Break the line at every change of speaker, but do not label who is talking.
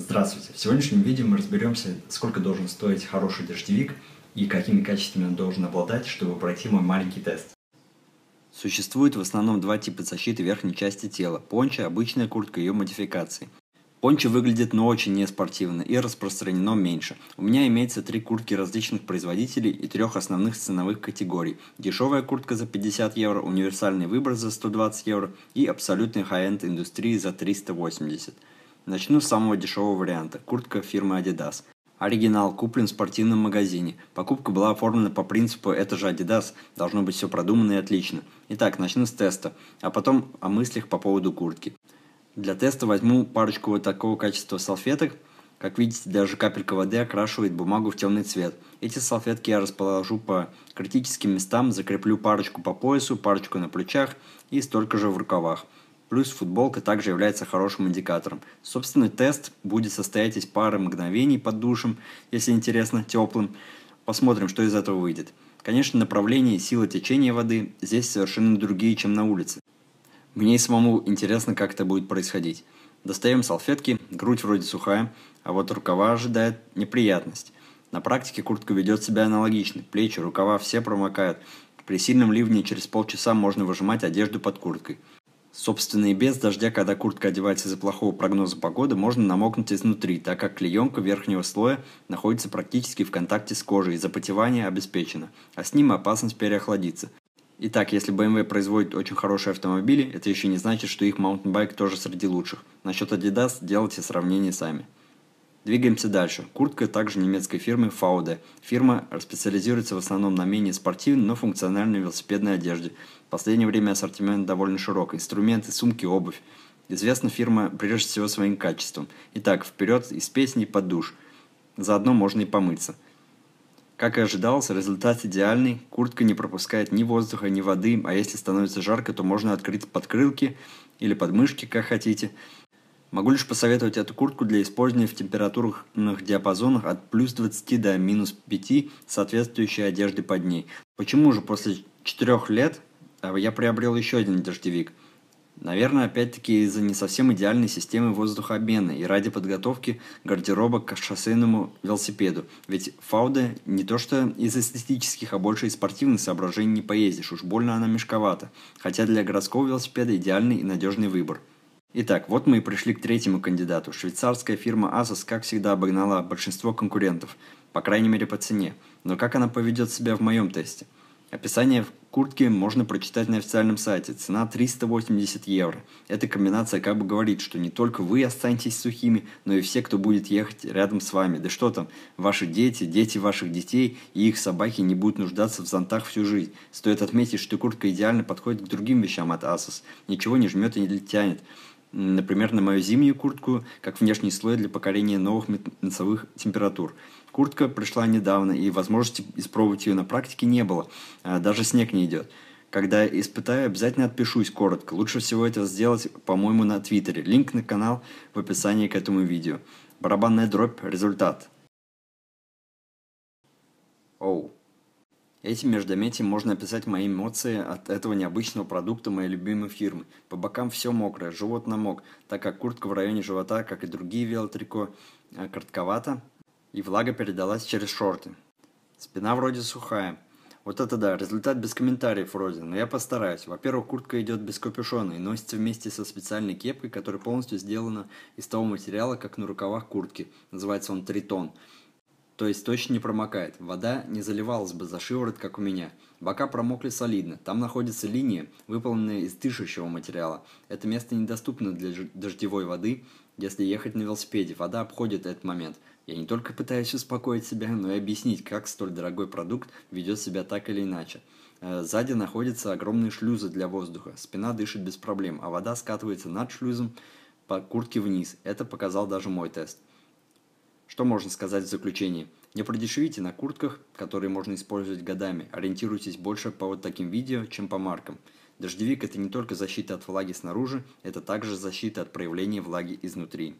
Здравствуйте! В сегодняшнем видео мы разберемся, сколько должен стоить хороший дождевик и какими качествами он должен обладать, чтобы пройти мой маленький тест. Существует в основном два типа защиты верхней части тела – пончо, обычная куртка и ее модификации. Пончо выглядит но очень неспортивно и распространено меньше. У меня имеется три куртки различных производителей и трех основных ценовых категорий. Дешевая куртка за 50 евро, универсальный выбор за 120 евро и абсолютный хай-энд индустрии за 380 евро. Начну с самого дешевого варианта – куртка фирмы Adidas. Оригинал куплен в спортивном магазине. Покупка была оформлена по принципу «это же Adidas, должно быть все продумано и отлично». Итак, начну с теста, а потом о мыслях по поводу куртки. Для теста возьму парочку вот такого качества салфеток. Как видите, даже капелька воды окрашивает бумагу в темный цвет. Эти салфетки я расположу по критическим местам, закреплю парочку по поясу, парочку на плечах и столько же в рукавах. Плюс футболка также является хорошим индикатором. Собственно, тест будет состоять из пары мгновений под душем, если интересно, теплым. Посмотрим, что из этого выйдет. Конечно, направление и сила течения воды здесь совершенно другие, чем на улице. Мне и самому интересно, как это будет происходить. Достаем салфетки, грудь вроде сухая, а вот рукава ожидает неприятность. На практике куртка ведет себя аналогично. Плечи, рукава все промокают. При сильном ливне через полчаса можно выжимать одежду под курткой – Собственно, и без дождя, когда куртка одевается из-за плохого прогноза погоды, можно намокнуть изнутри, так как клеенка верхнего слоя находится практически в контакте с кожей, и запотевание обеспечено, а с ним опасность переохладиться. Итак, если BMW производит очень хорошие автомобили, это еще не значит, что их маунтинбайк тоже среди лучших. Насчет Adidas делайте сравнение сами. Двигаемся дальше. Куртка также немецкой фирмы Faude. Фирма специализируется в основном на менее спортивной, но функциональной велосипедной одежде. В последнее время ассортимент довольно широк. Инструменты, сумки, обувь. Известна фирма прежде всего своим качеством. Итак, вперед из песни под душ. Заодно можно и помыться. Как и ожидалось, результат идеальный. Куртка не пропускает ни воздуха, ни воды, а если становится жарко, то можно открыть подкрылки или подмышки, как хотите. Могу лишь посоветовать эту куртку для использования в температурных диапазонах от плюс 20 до минус 5 соответствующей одежды под ней. Почему же после 4 лет а, я приобрел еще один дождевик? Наверное, опять-таки из-за не совсем идеальной системы воздухообмена и ради подготовки гардероба к шоссейному велосипеду. Ведь фауда не то что из эстетических, а больше из спортивных соображений не поездишь, уж больно она мешковата. Хотя для городского велосипеда идеальный и надежный выбор – Итак, вот мы и пришли к третьему кандидату. Швейцарская фирма Asus, как всегда, обогнала большинство конкурентов, по крайней мере по цене. Но как она поведет себя в моем тесте? Описание куртки можно прочитать на официальном сайте. Цена 380 евро. Эта комбинация как бы говорит, что не только вы останетесь сухими, но и все, кто будет ехать рядом с вами. Да что там, ваши дети, дети ваших детей и их собаки не будут нуждаться в зонтах всю жизнь. Стоит отметить, что куртка идеально подходит к другим вещам от Asus. Ничего не жмет и не тянет например, на мою зимнюю куртку, как внешний слой для покорения новых носовых температур. Куртка пришла недавно, и возможности испробовать ее на практике не было. А даже снег не идет. Когда испытаю, обязательно отпишусь коротко. Лучше всего это сделать, по-моему, на Твиттере. Линк на канал в описании к этому видео. Барабанная дробь. Результат. Оу. Oh. Этим междометием можно описать мои эмоции от этого необычного продукта моей любимой фирмы. По бокам все мокрое, живот намок, так как куртка в районе живота, как и другие велотрико, э, коротковата, и влага передалась через шорты. Спина вроде сухая. Вот это да, результат без комментариев вроде, но я постараюсь. Во-первых, куртка идет без капюшона и носится вместе со специальной кепкой, которая полностью сделана из того материала, как на рукавах куртки. Называется он тритон то есть точно не промокает. Вода не заливалась бы за шиворот, как у меня. Бока промокли солидно. Там находятся линии, выполненные из дышащего материала. Это место недоступно для дождевой воды, если ехать на велосипеде. Вода обходит этот момент. Я не только пытаюсь успокоить себя, но и объяснить, как столь дорогой продукт ведет себя так или иначе. Э, сзади находятся огромные шлюзы для воздуха. Спина дышит без проблем, а вода скатывается над шлюзом по куртке вниз. Это показал даже мой тест. Что можно сказать в заключении? Не продешевите на куртках, которые можно использовать годами. Ориентируйтесь больше по вот таким видео, чем по маркам. Дождевик – это не только защита от влаги снаружи, это также защита от проявления влаги изнутри.